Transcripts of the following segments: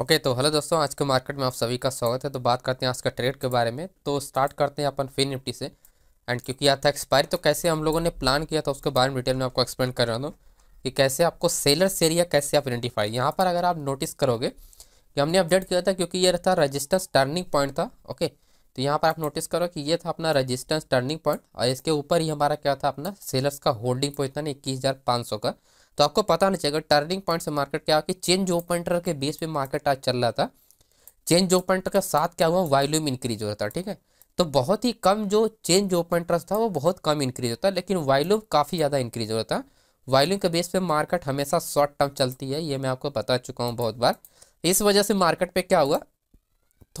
Okay okay, तो hello दोस्तों आज के मार्केट में आप सभी का स्वागत है तो बात करते हैं आज का ट्रेड के बारे में तो स्टार्ट करते हैं अपन फिन निफ्टी से एंड क्योंकि यहाँ था एक्सपायरी तो कैसे हम लोगों ने प्लान किया था उसके बारे में डिटेल में आपको एक्सप्लेन कर रहा हूँ कि कैसे आपको सेलर्स एरिया कैसे आप आइडेंटिफाई यहाँ पर अगर आप नोटिस करोगे कि हमने अपडेट किया था क्योंकि ये था रजिस्टेंस टर्निंग पॉइंट था ओके तो यहाँ पर आप नोटिस करो कि ये था अपना रजिस्टेंस टर्निंग पॉइंट और इसके ऊपर ही हमारा क्या था अपना सेलर्स का होल्डिंग पॉइंट था ना इक्कीस का तो आपको पता नहीं चलेगा टर्निंग पॉइंट से मार्केट क्या कि चेंज ओपनटर के बेस पे मार्केट आज चल रहा था चेंज ओपनटर के साथ क्या हुआ वॉल्यूम इंक्रीज हो रहा था ठीक है तो बहुत ही कम जो चेंज ओपनटर था वो बहुत कम इंक्रीज होता लेकिन वॉल्यूम काफ़ी ज़्यादा इंक्रीज हो रहा था वॉल्यूम के बेस पर मार्केट हमेशा शॉर्ट टर्म चलती है ये मैं आपको बता चुका हूँ बहुत बार इस वजह से मार्केट पर क्या हुआ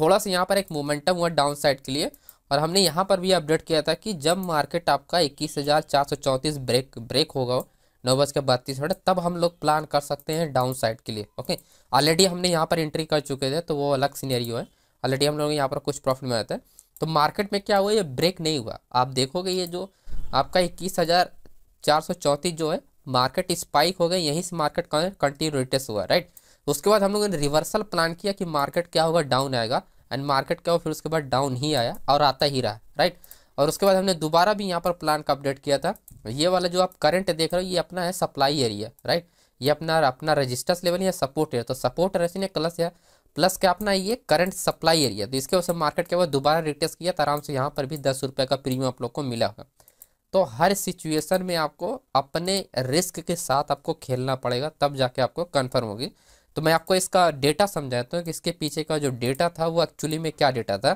थोड़ा सा यहाँ पर एक मोमेंटम हुआ डाउन साइड के लिए और हमने यहाँ पर भी अपडेट किया था कि जब मार्केट आपका इक्कीस ब्रेक ब्रेक होगा नौ बज के बत्तीस मिनट तब हम लोग प्लान कर सकते हैं डाउन साइड के लिए ओके ऑलरेडी हमने यहाँ पर एंट्री कर चुके थे तो वो अलग सीनरी है ऑलरेडी हम लोग यहाँ पर कुछ प्रॉफिट में रहते हैं तो मार्केट में क्या हुआ ये ब्रेक नहीं हुआ आप देखोगे ये जो आपका इक्कीस हज़ार चार सौ चौंतीस जो है मार्केट स्पाइक हो गया यहीं से मार्केट कंटिन्यू रिटेस हुआ राइट उसके बाद हम लोगों ने रिवर्सल प्लान किया कि मार्केट क्या होगा डाउन आएगा एंड मार्केट क्या हो फिर उसके बाद डाउन ही आया और आता ही रहा राइट और उसके बाद हमने दोबारा भी यहाँ पर प्लान का अपडेट किया था ये वाला जो आप करंट देख रहे हो ये अपना है सप्लाई एरिया राइट ये अपना अपना रजिस्टर्स लेवल या सपोर्ट एरिया तो सपोर्ट रेसिन प्लस या प्लस क्या अपना ये करंट सप्लाई एरिया तो इसके वजह से मार्केट के बाद दोबारा रिटेस्ट किया तो आराम से यहाँ पर भी दस रुपये का प्रीमियम आप लोग को मिला होगा तो हर सिचुएशन में आपको अपने रिस्क के साथ आपको खेलना पड़ेगा तब जाके आपको कन्फर्म होगी तो मैं आपको इसका डेटा समझाता हूँ कि इसके पीछे का जो डेटा था वो एक्चुअली में क्या डेटा था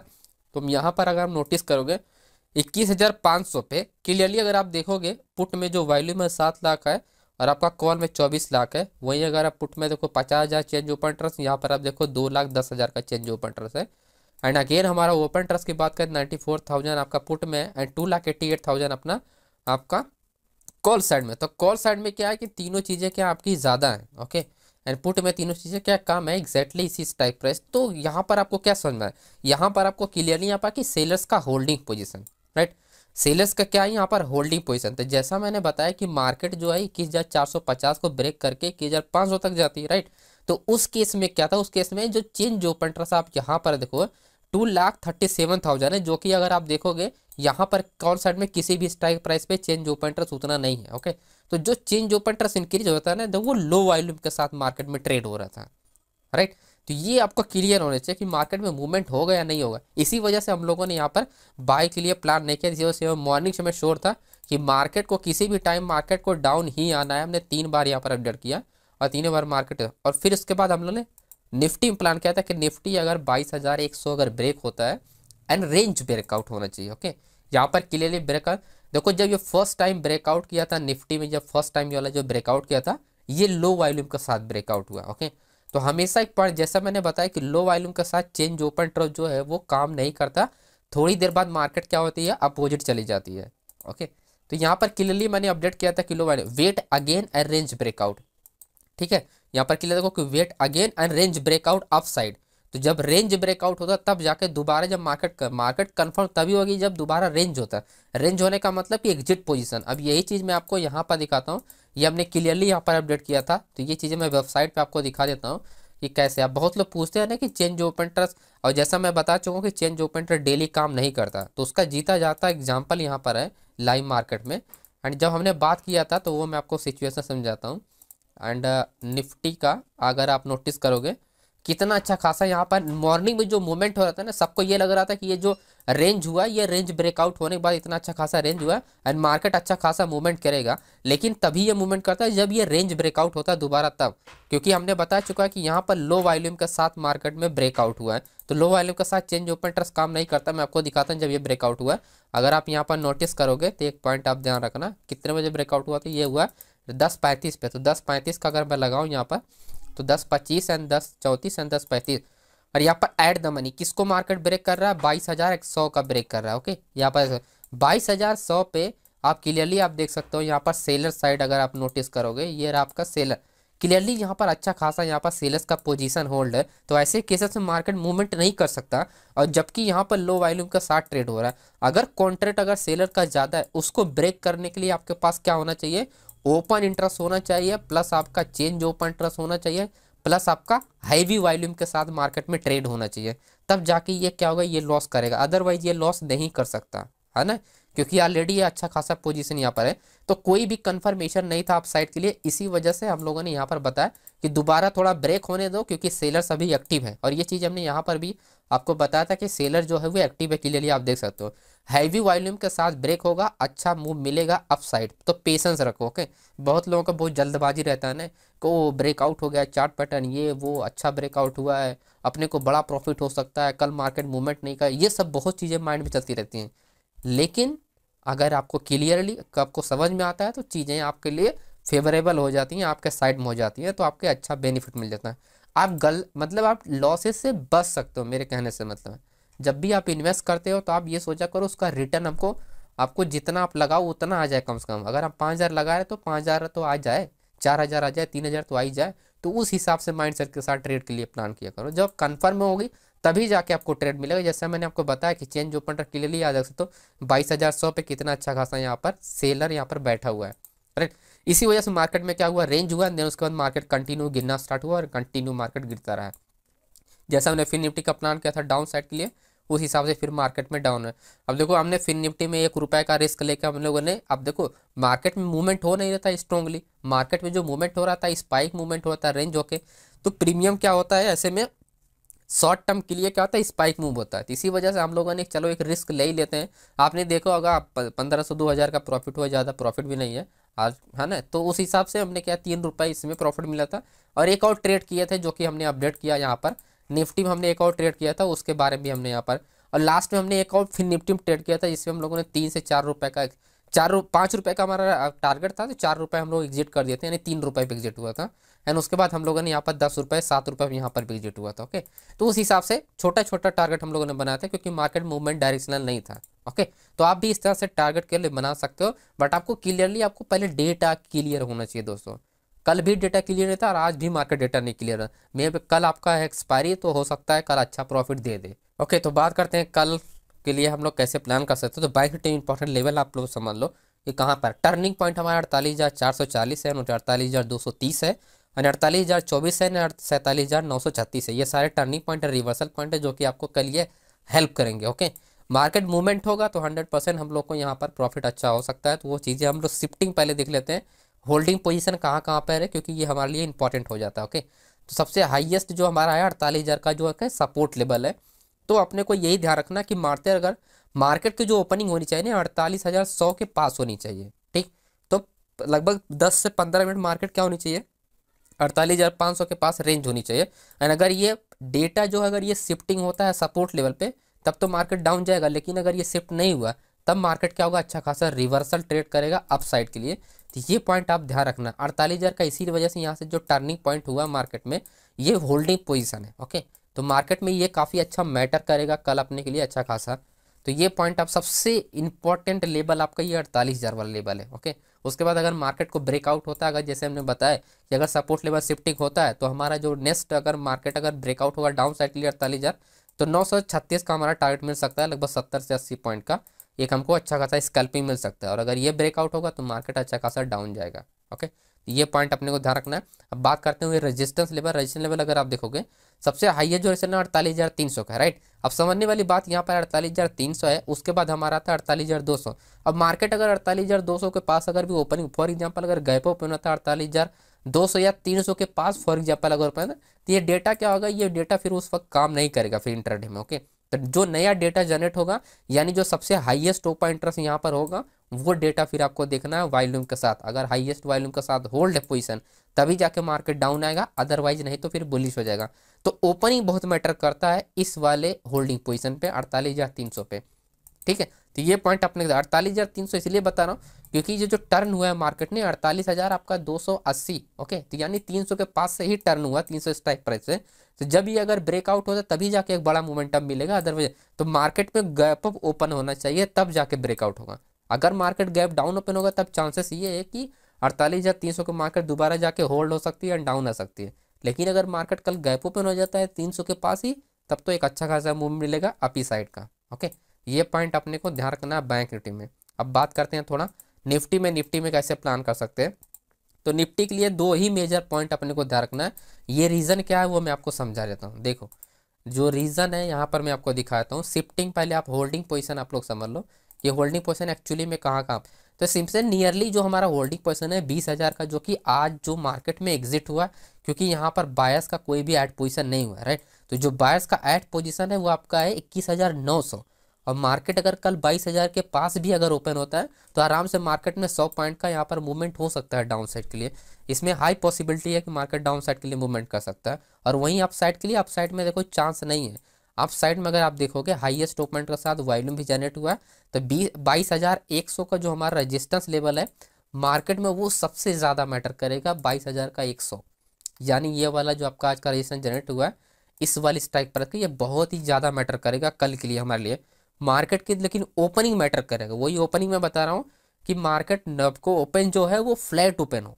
तो यहाँ पर अगर हम नोटिस करोगे इक्कीस हज़ार पाँच सौ पे क्लियरली अगर आप देखोगे पुट में जो वैल्यू में सात लाख है और आपका कॉल में चौबीस लाख है वहीं अगर आप पुट में देखो पचास हज़ार चेंज ओपन ट्रस्ट यहाँ पर आप देखो दो लाख दस हज़ार का चेंज ओपन ट्रस्ट है एंड अगेन हमारा ओपन ट्रस्ट की बात करें नाइन्टी फोर थाउजेंड आपका पुट में and two lakh eighty eight thousand अपना आपका कॉल साइड में तो कॉल साइड में क्या है कि तीनों चीज़ें क्या आपकी ज़्यादा हैं ओके एंड पुट में तीनों चीज़ें क्या काम है एग्जैक्टली इसी टाइप प्राइस तो यहाँ पर आपको क्या समझना है यहाँ पर आपको क्लियरली यहाँ पर कि सेलर्स का होल्डिंग पोजिशन राइट सेलर्स का क्या है यहाँ पर होल्डिंग पोजीशन तो जैसा मैंने बताया कि मार्केट जो है इक्कीस हज़ार चार सौ पचास को ब्रेक करके इक्कीस हज़ार पाँच सौ तक जाती है राइट तो उस केस में क्या था उस केस में जो चेंज जो पेंट्रस आप यहाँ पर देखो two lakh thirty seven thousand है जो कि अगर आप देखोगे यहाँ पर कौन साइड में किसी भी स्ट्राइक प्राइस पे चेंज ओपन ट्रस्ट उतना नहीं है ओके तो जो चेंज ओपन ट्रस्ट इंक्रीज होता है ना तो वो लो वॉल्यूम के साथ मार्केट में ट्रेड हो रहा था राइट right? तो ये आपको क्लियर होना चाहिए कि मार्केट में मूवमेंट होगा या नहीं होगा इसी वजह से हम लोगों ने यहाँ पर बाय के लिए प्लान नहीं किया इसी वजह से मॉर्निंग समय शोर था कि मार्केट को किसी भी टाइम मार्केट को डाउन ही आना है हमने तीन बार यहाँ पर अपडेट किया और तीनों बार मार्केट और फिर उसके बाद हम लोगों ने निफ्टी में प्लान किया था कि निफ्टी अगर बाईस हज़ार एक सौ अगर ब्रेक होता है एंड रेंज ब्रेकआउट होना चाहिए ओके यहाँ पर क्लियरली ब्रेकआउट देखो जब ये फर्स्ट टाइम ब्रेकआउट किया था निफ्टी में जब फर्स्ट टाइम ये वाला जो ब्रेकआउट किया था ये लो वॉल्यूम के साथ ब्रेकआउट हुआ ओके तो हमेशा एक पॉइंट जैसा मैंने बताया कि लो वॉल्यूम के साथ चेंज ओपन ट्रफ जो है वो काम नहीं करता थोड़ी देर बाद मार्केट क्या होती है अपोजिट चली जाती है ओके तो यहाँ पर क्लियरली मैंने अपडेट किया था low volume wait again and range breakout ठीक है यहाँ पर क्लियर देखो कि wait again and range breakout up side तो जब रेंज ब्रेकआउट होता तब जाके दोबारा जब मार्केट कर, मार्केट कंफर्म तभी होगी जब दोबारा रेंज होता है रेंज होने का मतलब कि एग्जिट पोजीशन अब यही चीज़ मैं आपको यहाँ पर दिखाता हूँ ये हमने क्लियरली यहाँ पर अपडेट किया था तो ये चीज़ें मैं वेबसाइट पर आपको दिखा देता हूँ कि कैसे आप बहुत लोग पूछते हैं ना कि चेंज ओपन ट्रस्ट और जैसा मैं बता चुका हूँ कि चेंज ओपन ट्रस्ट डेली काम नहीं करता तो उसका जीता जाता एग्जाम्पल यहाँ पर है लाइव मार्केट में एंड जब हमने बात किया था तो वो मैं आपको सिचुएसन समझाता हूँ एंड uh, निफ्टी का अगर आप नोटिस करोगे कितना अच्छा खासा यहाँ पर मॉर्निंग में जो मूवमेंट हो रहा था ना सबको ये लग रहा था कि ये जो रेंज हुआ ये रेंज ब्रेकआउट होने के बाद इतना अच्छा खासा रेंज हुआ एंड मार्केट अच्छा खासा मूवमेंट करेगा लेकिन तभी ये मूवमेंट करता है जब ये रेंज ब्रेकआउट होता है दोबारा तब क्योंकि हमने बता चुका है कि यहाँ पर लो वॉल्यूम के साथ मार्केट में ब्रेकआउट हुआ है तो लो वॉल्यूम के साथ चेंज ओपन ट्रस्ट काम नहीं करता मैं आपको दिखाता हूँ जब ये ब्रेकआउट हुआ है अगर आप यहाँ पर नोटिस करोगे तो एक पॉइंट आप ध्यान रखना कितने बजे ब्रेकआउट हुआ तो ये हुआ दस पैंतीस पे तो दस पैंतीस का अगर मैं लगाऊँ यहाँ पर तो दस पच्चीस एंड दस चौंतीस एंड दस पैंतीस और यहाँ पर ऐड द मनी किसको मार्केट ब्रेक कर रहा है बाईस हज़ार एक सौ का ब्रेक कर रहा है ओके यहाँ पर बाईस हज़ार सौ पे आप क्लियरली आप देख सकते हो यहाँ पर सेलर साइड अगर आप नोटिस करोगे ये रहा आपका सेलर क्लियरली यहाँ पर अच्छा खासा यहाँ पर सेलर्स का पोजीशन होल्ड है तो ऐसे केसेस में मार्केट मूवमेंट नहीं कर सकता और जबकि यहाँ पर लो वॉल्यूम का साथ ट्रेड हो रहा है अगर कॉन्ट्रैक्ट अगर सेलर का ज़्यादा है उसको ब्रेक करने के लिए आपके पास क्या होना चाहिए ओपन इंटरेस्ट होना चाहिए प्लस आपका चेंज ओपन इंटरेस्ट होना चाहिए प्लस आपका हैवी वॉल्यूम के साथ मार्केट में ट्रेड होना चाहिए तब जाके ये क्या होगा ये लॉस करेगा अदरवाइज ये लॉस नहीं कर सकता है ना क्योंकि ऑलरेडी ये अच्छा खासा पोजीशन यहाँ पर है तो कोई भी कंफर्मेशन नहीं था आप साइड के लिए इसी वजह से हम लोगों ने यहाँ पर बताया कि दोबारा थोड़ा ब्रेक होने दो क्योंकि सेलर्स अभी एक्टिव हैं और ये चीज़ हमने यहाँ पर भी आपको बताया था कि सेलर जो है वो एक्टिव है क्लियरली आप देख सकते हो हैवी वॉल्यूम के साथ ब्रेक होगा अच्छा मूव मिलेगा अप साइड तो पेशेंस रखो ओके बहुत लोगों का बहुत जल्दबाजी रहता है ना को ब्रेकआउट हो गया चार्ट पैटर्न ये वो अच्छा ब्रेकआउट हुआ है अपने को बड़ा प्रॉफिट हो सकता है कल मार्केट मूवमेंट नहीं का ये सब बहुत चीज़ें माइंड में चलती रहती हैं लेकिन अगर आपको क्लियरली आपको समझ में आता है तो चीज़ें आपके लिए फेवरेबल हो जाती हैं आपके साइड में हो जाती हैं तो आपके अच्छा बेनिफिट मिल जाता है आप गल मतलब आप लॉसेस से बच सकते हो मेरे कहने से मतलब जब भी आप इन्वेस्ट करते हो तो आप ये सोचा करो उसका रिटर्न हमको आपको जितना आप लगाओ उतना आ जाए कम से कम अगर आप पाँच हज़ार लगा रहे तो पाँच हज़ार तो आ जाए चार हज़ार आ जाए तीन हज़ार तो आ ही जाए तो उस हिसाब से माइंड सेट के साथ ट्रेड के लिए प्लान किया करो जब कन्फर्म होगी तभी जाके आपको ट्रेड मिलेगा जैसा मैंने आपको बताया कि चेंज ओपन क्लियरली आ जा सकते हो बाईस हज़ार सौ पे कितना अच्छा खासा यहाँ पर सेलर यहाँ पर बैठा हुआ है राइट इसी वजह से मार्केट में क्या हुआ रेंज हुआ देन उसके बाद मार्केट कंटिन्यू गिरना स्टार्ट हुआ और कंटिन्यू मार्केट गिरता रहा जैसा हमने फिर निफ्टी का प्लान किया था डाउन साइड के लिए उस हिसाब से फिर मार्केट में डाउन है अब देखो हमने फिर निफ्टी में एक रुपये का रिस्क लेकर हम लोगों ने अब देखो मार्केट में मूवमेंट हो नहीं रहता स्ट्रॉन्गली मार्केट में जो मूवमेंट हो रहा था स्पाइक मूवमेंट होता है रेंज होके तो प्रीमियम क्या होता है ऐसे में शॉर्ट टर्म के लिए क्या होता है स्पाइक मूव होता है तो इसी वजह से हम लोगों ने चलो एक रिस्क ले ही लेते हैं आपने देखा होगा पंद्रह सौ दो हज़ार का प्रॉफिट हुआ ज़्यादा प्रॉफिट भी नहीं है आज है ना तो उस हिसाब से हमने क्या तीन रुपये इसमें प्रॉफिट मिला था और एक और ट्रेड किए थे जो कि हमने अपडेट किया यहाँ पर निफ्टी में हमने एक और ट्रेड किया था उसके बारे में भी हमने यहाँ पर और लास्ट में हमने एक और फिर निफ्टी में ट्रेड किया था जिसमें हम लोगों ने तीन से चार रुपये का चार पाँच रुपये का हमारा टारगेट था तो चार रुपये हम लोग एग्जिट कर दिए थे यानी तीन रुपये पर एग्जिट हुआ था एंड उसके बाद हम लोगों ने यहाँ पर दस रुपये सात रुपये यहाँ पर विजिट हुआ था ओके तो उस हिसाब से छोटा छोटा टारगेट हम लोगों ने बनाया था क्योंकि मार्केट मूवमेंट डायरेक्शनल नहीं था ओके तो आप भी इस तरह से टारगेट के लिए बना सकते हो बट आपको क्लियरली आपको पहले डेटा क्लियर होना चाहिए दोस्तों कल भी डेटा क्लियर नहीं था और आज भी मार्केट डेटा नहीं क्लियर मे मे कल आपका है एक्सपायरी तो हो सकता है कल अच्छा प्रॉफिट दे दे ओके तो बात करते हैं कल के लिए हम लोग कैसे प्लान कर सकते हो तो बाइक निफ्टी इंपॉर्टेंट लेवल आप लोग समझ लो कि कहाँ पर टर्निंग पॉइंट हमारा अड़तालीस हज़ार चार सौ चालीस है अड़तालीस हज़ार दो सौ तीस है यानी अड़तालीस हज़ार चौबीस है यानी सैंतालीस हज़ार नौ सौ छत्तीस है ये सारे टर्निंग पॉइंट है रिवर्सल पॉइंट है जो कि आपको कल ये हेल्प करेंगे ओके मार्केट मूवमेंट होगा तो हंड्रेड परसेंट हम लोग को यहाँ पर प्रॉफिट अच्छा हो सकता है तो वो चीज़ें हम लोग शिफ्टिंग पहले देख लेते हैं होल्डिंग पोजीशन कहाँ कहाँ पर है क्योंकि ये हमारे लिए इंपॉर्टेंट हो जाता है ओके तो सबसे हाईएस्ट जो हमारा है अड़तालीस हज़ार का जो है सपोर्ट लेवल है तो अपने को यही ध्यान रखना कि मारते अगर मार्केट की जो ओपनिंग होनी चाहिए ना अड़तालीस हज़ार सौ के पास होनी चाहिए ठीक तो लगभग दस से पंद्रह मिनट मार्केट क्या होनी चाहिए अड़तालीस हज़ार पाँच सौ के पास रेंज होनी चाहिए एंड अगर ये डेटा जो है अगर ये शिफ्टिंग होता है सपोर्ट लेवल पे तब तो मार्केट डाउन जाएगा लेकिन अगर ये शिफ्ट नहीं हुआ तब मार्केट क्या होगा अच्छा खासा रिवर्सल ट्रेड करेगा अपसाइड के लिए तो ये पॉइंट आप ध्यान रखना अड़तालीस हज़ार का इसी वजह से यहाँ से जो टर्निंग पॉइंट हुआ मार्केट में ये होल्डिंग पोजिशन है ओके तो मार्केट में ये काफ़ी अच्छा मैटर करेगा कल अपने के लिए अच्छा खासा तो ये पॉइंट आप सबसे इंपॉर्टेंट लेवल आपका ये अड़तालीस हज़ार वाला लेवल है ओके उसके बाद अगर मार्केट को ब्रेकआउट होता है अगर जैसे हमने बताया कि अगर सपोर्ट लेवल शिफ्टिंग होता है तो हमारा जो नेक्स्ट अगर मार्केट अगर ब्रेकआउट होगा डाउन साइड के लिए अड़तालीस हज़ार तो नौ सौ छत्तीस का हमारा टारगेट मिल सकता है लगभग सत्तर से अस्सी पॉइंट का एक हमको अच्छा खासा स्कैल्पिंग मिल सकता है और अगर ये ब्रेकआउट होगा तो मार्केट अच्छा खासा डाउन जाएगा ओके ये पॉइंट अपने को ध्यान रखना है अब बात करते हुए रजिस्टेंस लेवल रजिस्टेंस लेवल अगर आप देखोगे सबसे है जो रजिस्टेंस अड़तालीस हज़ार तीन सौ का राइट अब समझने वाली बात यहाँ पर अड़तालीस हज़ार तीन सौ है उसके बाद हमारा था अड़तालीस हज़ार दो सौ अब मार्केट अगर अड़तालीस हज़ार दो सौ के पास अगर भी ओपनिंग फॉर एग्जाम्पल अगर गैप ओपन होता है अड़तालीस हज़ार दो सौ या तीन सौ के पास फॉर एग्जाम्पल अगर ओपन तो ये डेटा क्या होगा ये डेटा फिर उस वक्त काम नहीं करेगा फिर इंटरडे में ओके तो जो नया डेटा जनरेट होगा यानी जो सबसे हाईएस्ट ओपा इंटरेस्ट यहाँ पर होगा वो डेटा फिर आपको देखना है वॉल्यूम के साथ अगर हाईएस्ट वॉल्यूम के साथ होल्ड है पोजिशन तभी जाके मार्केट डाउन आएगा अदरवाइज नहीं तो फिर बुलिश हो जाएगा तो ओपनिंग बहुत मैटर करता है इस वाले होल्डिंग पोजिशन पे अड़तालीस हज़ार तीन सौ पे ठीक है तो ये पॉइंट अपने अड़तालीस हज़ार तीन सौ इसलिए बता रहा हूँ क्योंकि ये जो टर्न हुआ है मार्केट ने अड़तालीस हज़ार आपका दो सौ अस्सी ओके तो यानी तीन सौ के पास से ही टर्न हुआ तीन सौ स्ट्राइक प्राइस से तो जब ये अगर ब्रेकआउट होता तभी जाके एक बड़ा मोमेंटम मिलेगा अदरवाइज तो मार्केट में गैप अप ओपन होना चाहिए तब जाके ब्रेकआउट होगा अगर मार्केट गैप डाउन ओपन होगा तब चांसेस ये है कि अड़तालीस हज़ार तीन सौ के मार्केट दोबारा जाके होल्ड हो सकती है एंड डाउन आ सकती है लेकिन अगर मार्केट कल गैप ओपन हो जाता है तीन सौ के पास ही तब तो एक अच्छा खासा मूव मिलेगा अपी साइड का ओके ये पॉइंट अपने को ध्यान रखना है बैंक निफ्टी में अब बात करते हैं थोड़ा निफ्टी में निफ्टी में कैसे प्लान कर सकते हैं तो निफ्टी के लिए दो ही मेजर पॉइंट अपने को ध्यान रखना है ये रीज़न क्या है वो मैं आपको समझा देता हूँ देखो जो रीज़न है यहाँ पर मैं आपको दिखाता हूँ शिफ्टिंग पहले आप होल्डिंग पोजिशन आप लोग समझ लो ये होल्डिंग पोजिशन एक्चुअली में कहाँ कहाँ तो सिंपल नियरली जो हमारा होल्डिंग पोजिशन है बीस हज़ार का जो कि आज जो मार्केट में एग्जिट हुआ क्योंकि यहाँ पर बायस का कोई भी एड पोजिशन नहीं हुआ राइट तो जो बायस का एड पोजिशन है वो आपका है इक्कीस हज़ार नौ सौ और मार्केट अगर कल बाईस हज़ार के पास भी अगर ओपन होता है तो आराम से मार्केट में सौ पॉइंट का यहाँ पर मूवमेंट हो सकता है डाउन साइड के लिए इसमें हाई पॉसिबिलिटी है कि मार्केट डाउन साइड के लिए मूवमेंट कर सकता है और वहीं अप के लिए अप में देखो चांस नहीं है अप साइड में अगर आप देखोगे हाईएस्ट ओपमेंट के साथ वॉल्यूम भी जनरेट हुआ है तो बीस बाईस हज़ार एक सौ का जो हमारा रजिस्टेंस लेवल है मार्केट में वो सबसे ज़्यादा मैटर करेगा बाईस हज़ार का एक सौ यानी ये वाला जो आपका आज का रजिस्टेंस जनरेट हुआ है इस वाली स्ट्राइक पर ये बहुत ही ज़्यादा मैटर करेगा कल के लिए हमारे लिए मार्केट के लेकिन ओपनिंग मैटर करेगा वही ओपनिंग में बता रहा हूँ कि मार्केट को ओपन जो है वो फ्लैट ओपन हो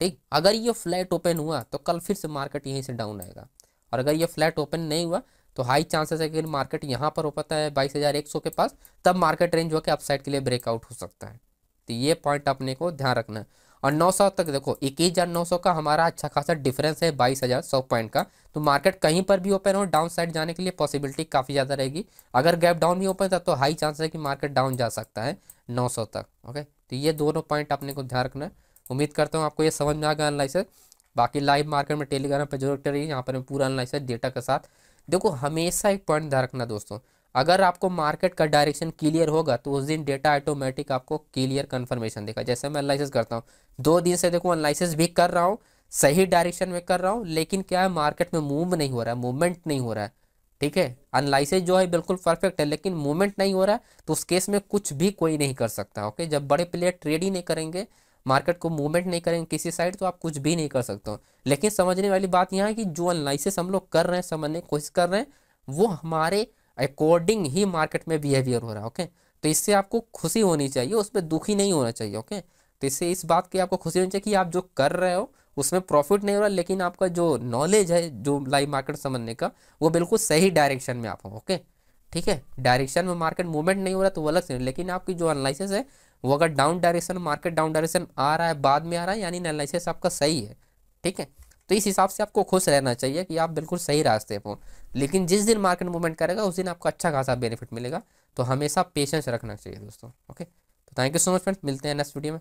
ठीक अगर ये फ्लैट ओपन हुआ तो कल फिर से मार्केट यहीं से डाउन आएगा और अगर ये फ्लैट ओपन नहीं हुआ तो हाई चांसेस है कि मार्केट यहाँ पर हो पाता है बाईस हज़ार एक सौ के पास तब मार्केट रेंज होकर अपसाइड के लिए ब्रेकआउट हो सकता है तो ये पॉइंट अपने को ध्यान रखना है और 900 तक देखो इक्कीस हज़ार नौ सौ का हमारा अच्छा खासा डिफरेंस है बाईस हज़ार सौ पॉइंट का तो मार्केट कहीं पर भी ओपन हो डाउन साइड जाने के लिए पॉसिबिलिटी काफ़ी ज़्यादा रहेगी अगर गैप डाउन भी ओपन था तो हाई चांस है कि मार्केट डाउन जा सकता है 900 तक ओके तो ये दोनों पॉइंट अपने को ध्यान रखना है उम्मीद करता हूँ आपको ये समझ में आ गया एनालिसिस बाकी लाइव मार्केट में टेलीग्राम पर जरूर करिए यहाँ पर मैं पूरा एनालिसिस डेटा के साथ देखो हमेशा एक पॉइंट ध्यान रखना दोस्तों अगर आपको मार्केट का डायरेक्शन क्लियर होगा तो उस दिन डेटा ऑटोमेटिक आपको क्लियर कन्फर्मेशन देगा जैसे मैं एनालिसिस करता हूँ दो दिन से देखो एनालिसिस भी कर रहा हूँ सही डायरेक्शन में कर रहा हूँ लेकिन क्या है मार्केट में मूव नहीं हो रहा है मूवमेंट नहीं हो रहा है ठीक है अनलाइसिस जो है बिल्कुल परफेक्ट है लेकिन मूवमेंट नहीं हो रहा है तो उस केस में कुछ भी कोई नहीं कर सकता ओके जब बड़े प्लेयर ट्रेड ही नहीं करेंगे मार्केट को मूवमेंट नहीं करेंगे किसी साइड तो आप कुछ भी नहीं कर सकते हो लेकिन समझने वाली बात यहाँ है कि जो एनालिसिस हम लोग कर रहे हैं समझने की कोशिश कर रहे हैं वो हमारे अकॉर्डिंग ही मार्केट में बिहेवियर हो रहा है ओके तो इससे आपको खुशी होनी चाहिए उसमें दुखी नहीं होना चाहिए ओके तो इससे इस बात की आपको खुशी होनी चाहिए कि आप जो कर रहे हो उसमें प्रॉफिट नहीं हो रहा लेकिन आपका जो नॉलेज है जो लाइव मार्केट समझने का वो बिल्कुल सही डायरेक्शन में आप हो ओके ठीक है डायरेक्शन में मार्केट मूवमेंट नहीं हो रहा तो वो अलग से लेकिन आपकी जो एनालिसिस है वो अगर down direction market down direction आ रहा है बाद में आ रहा है यानी एनालिसिस आपका सही है ठीक है तो इस हिसाब से आपको खुश रहना चाहिए कि आप बिल्कुल सही रास्ते पर हो लेकिन जिस दिन मार्केट मूवमेंट करेगा उस दिन आपको अच्छा खासा बेनिफिट मिलेगा तो हमेशा पेशेंस रखना चाहिए दोस्तों ओके तो thank you so much friends मिलते हैं नेक्स्ट वीडियो में